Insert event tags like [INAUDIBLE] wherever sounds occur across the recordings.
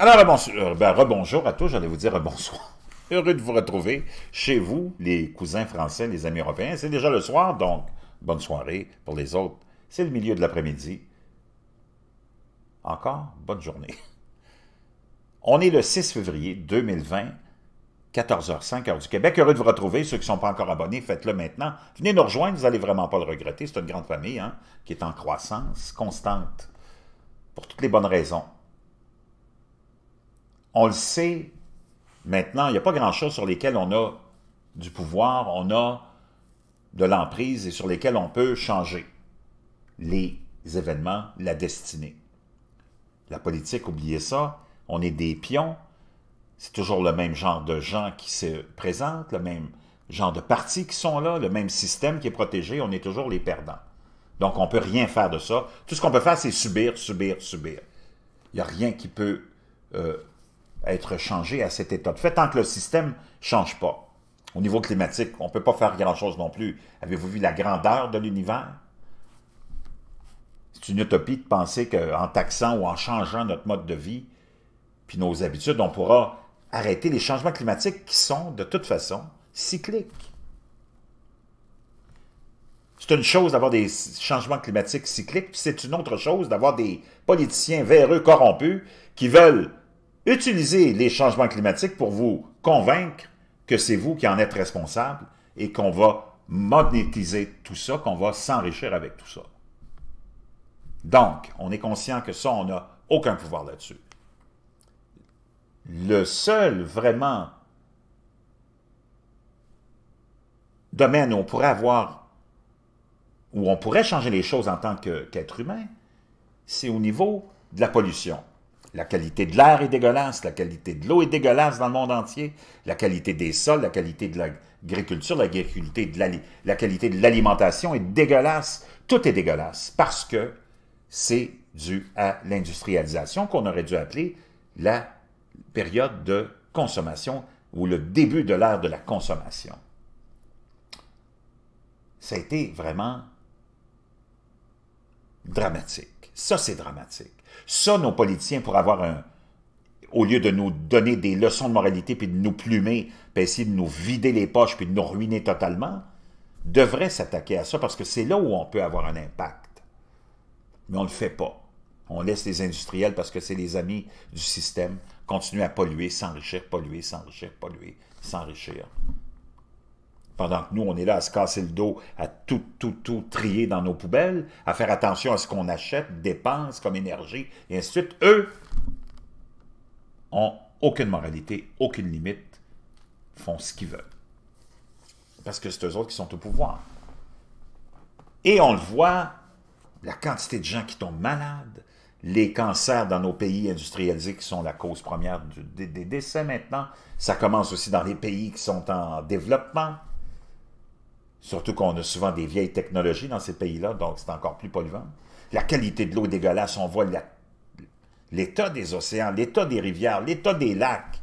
Alors, euh, ben, rebonjour à tous, j'allais vous dire bonsoir. [LAUGHS] Heureux de vous retrouver chez vous, les cousins français, les amis européens. C'est déjà le soir, donc bonne soirée pour les autres. C'est le milieu de l'après-midi. Encore bonne journée. [LAUGHS] On est le 6 février 2020, 14h05, heure du Québec. Heureux de vous retrouver. Ceux qui ne sont pas encore abonnés, faites-le maintenant. Venez nous rejoindre, vous n'allez vraiment pas le regretter. C'est une grande famille hein, qui est en croissance constante pour toutes les bonnes raisons on le sait maintenant, il n'y a pas grand-chose sur lesquels on a du pouvoir, on a de l'emprise et sur lesquels on peut changer les événements, la destinée. La politique, oubliez ça, on est des pions, c'est toujours le même genre de gens qui se présentent, le même genre de partis qui sont là, le même système qui est protégé, on est toujours les perdants. Donc on ne peut rien faire de ça. Tout ce qu'on peut faire, c'est subir, subir, subir. Il n'y a rien qui peut euh, être changé à cet état de fait, tant que le système ne change pas. Au niveau climatique, on ne peut pas faire grand-chose non plus. Avez-vous vu la grandeur de l'univers? C'est une utopie de penser qu'en taxant ou en changeant notre mode de vie, puis nos habitudes, on pourra arrêter les changements climatiques qui sont, de toute façon, cycliques. C'est une chose d'avoir des changements climatiques cycliques, puis c'est une autre chose d'avoir des politiciens véreux corrompus qui veulent utilisez les changements climatiques pour vous convaincre que c'est vous qui en êtes responsable et qu'on va monétiser tout ça, qu'on va s'enrichir avec tout ça. Donc, on est conscient que ça, on n'a aucun pouvoir là-dessus. Le seul vraiment domaine où on pourrait avoir, où on pourrait changer les choses en tant qu'être humain, c'est au niveau de la pollution. La qualité de l'air est dégueulasse, la qualité de l'eau est dégueulasse dans le monde entier, la qualité des sols, la qualité de l'agriculture, la, qualité de l'alimentation est dégueulasse. Tout est dégueulasse parce que c'est dû à l'industrialisation qu'on aurait dû appeler la période de consommation ou le début de l'ère de la consommation. Ça a été vraiment dramatique. Ça, c'est dramatique. Ça, nos politiciens, pour avoir un... Au lieu de nous donner des leçons de moralité, puis de nous plumer, puis essayer de nous vider les poches, puis de nous ruiner totalement, devraient s'attaquer à ça, parce que c'est là où on peut avoir un impact. Mais on ne le fait pas. On laisse les industriels, parce que c'est les amis du système, continuer à polluer, s'enrichir, polluer, s'enrichir, polluer, s'enrichir pendant que nous, on est là à se casser le dos, à tout, tout, tout trier dans nos poubelles, à faire attention à ce qu'on achète, dépense comme énergie, et ainsi de suite, eux ont aucune moralité, aucune limite, font ce qu'ils veulent. Parce que c'est eux autres qui sont au pouvoir. Et on le voit, la quantité de gens qui tombent malades, les cancers dans nos pays industrialisés qui sont la cause première des décès maintenant, ça commence aussi dans les pays qui sont en développement, Surtout qu'on a souvent des vieilles technologies dans ces pays-là, donc c'est encore plus polluant. La qualité de l'eau est dégueulasse, on voit l'état des océans, l'état des rivières, l'état des lacs.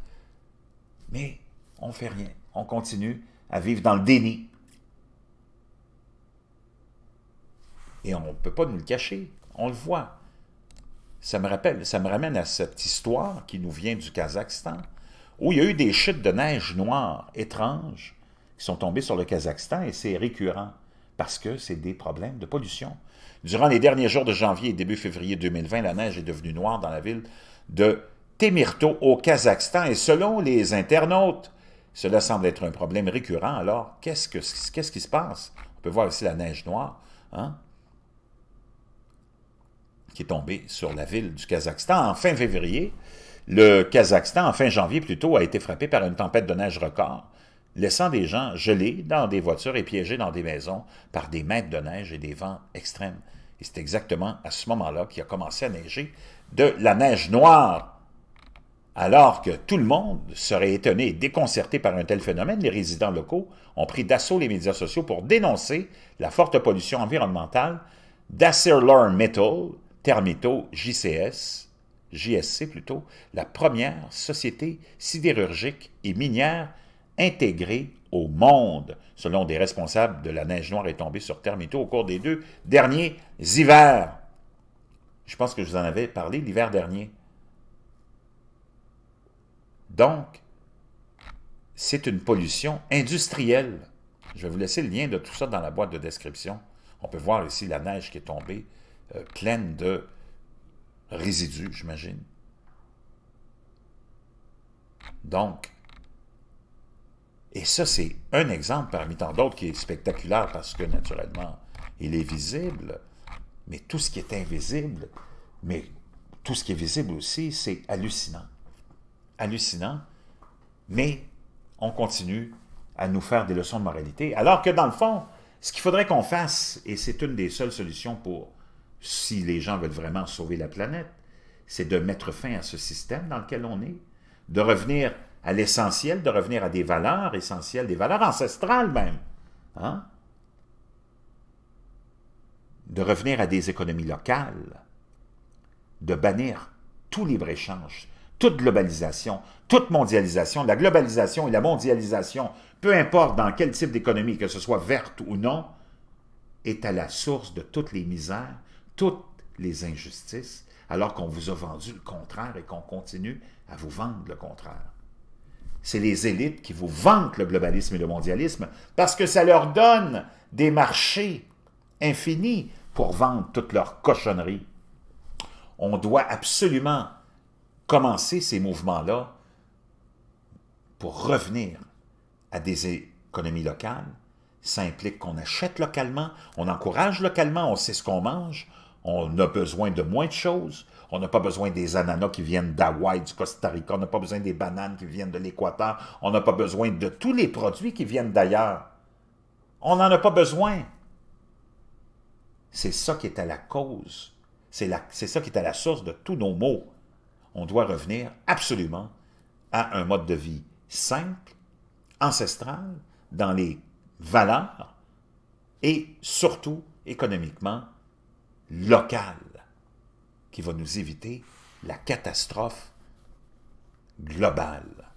Mais on ne fait rien. On continue à vivre dans le déni. Et on ne peut pas nous le cacher. On le voit. Ça me rappelle, ça me ramène à cette histoire qui nous vient du Kazakhstan, où il y a eu des chutes de neige noire étranges qui sont tombés sur le Kazakhstan et c'est récurrent parce que c'est des problèmes de pollution. Durant les derniers jours de janvier et début février 2020, la neige est devenue noire dans la ville de Temirto au Kazakhstan et selon les internautes, cela semble être un problème récurrent. Alors, qu'est-ce, qui se passe? On peut voir ici la neige noire hein, qui est tombée sur la ville du Kazakhstan en fin février. Le Kazakhstan, en fin janvier plutôt, a été frappé par une tempête de neige record laissant des gens gelés dans des voitures et piégés dans des maisons par des mètres de neige et des vents extrêmes. Et c'est exactement à ce moment-là qu'il a commencé à neiger de la neige noire. Alors que tout le monde serait étonné et déconcerté par un tel phénomène, les résidents locaux ont pris d'assaut les médias sociaux pour dénoncer la forte pollution environnementale metal Thermito JCS, JSC plutôt, la première société sidérurgique et minière intégrée au monde, selon des responsables de la neige noire est tombée sur Termito au cours des deux derniers hivers. Je pense que je vous en avais parlé l'hiver dernier. Donc, c'est une pollution industrielle. Je vais vous laisser le lien de tout ça dans la boîte de description. On peut voir ici la neige qui est tombée, euh, pleine de résidus, j'imagine. Donc, et ça, c'est un exemple parmi tant d'autres qui est spectaculaire parce que, naturellement, il est visible, mais tout ce qui est invisible, mais tout ce qui est visible aussi, c'est hallucinant. Hallucinant, mais on continue à nous faire des leçons de moralité, alors que dans le fond, ce qu'il faudrait qu'on fasse, et c'est une des seules solutions pour, si les gens veulent vraiment sauver la planète, c'est de mettre fin à ce système dans lequel on est, de revenir à l'essentiel de revenir à des valeurs essentielles, des valeurs ancestrales même. Hein? De revenir à des économies locales, de bannir tout libre-échange, toute globalisation, toute mondialisation, la globalisation et la mondialisation, peu importe dans quel type d'économie, que ce soit verte ou non, est à la source de toutes les misères, toutes les injustices, alors qu'on vous a vendu le contraire et qu'on continue à vous vendre le contraire c'est les élites qui vous vantent le globalisme et le mondialisme parce que ça leur donne des marchés infinis pour vendre toute leur cochonnerie. On doit absolument commencer ces mouvements-là pour revenir à des économies locales. Ça implique qu'on achète localement, on encourage localement, on sait ce qu'on mange, on a besoin de moins de choses, on n'a pas besoin des ananas qui viennent d'Hawaï, du Costa Rica. On n'a pas besoin des bananes qui viennent de l'Équateur. On n'a pas besoin de tous les produits qui viennent d'ailleurs. On n'en a pas besoin. C'est ça qui est à la cause. C'est ça qui est à la source de tous nos maux. On doit revenir absolument à un mode de vie simple, ancestral, dans les valeurs et surtout économiquement local qui va nous éviter la catastrophe globale.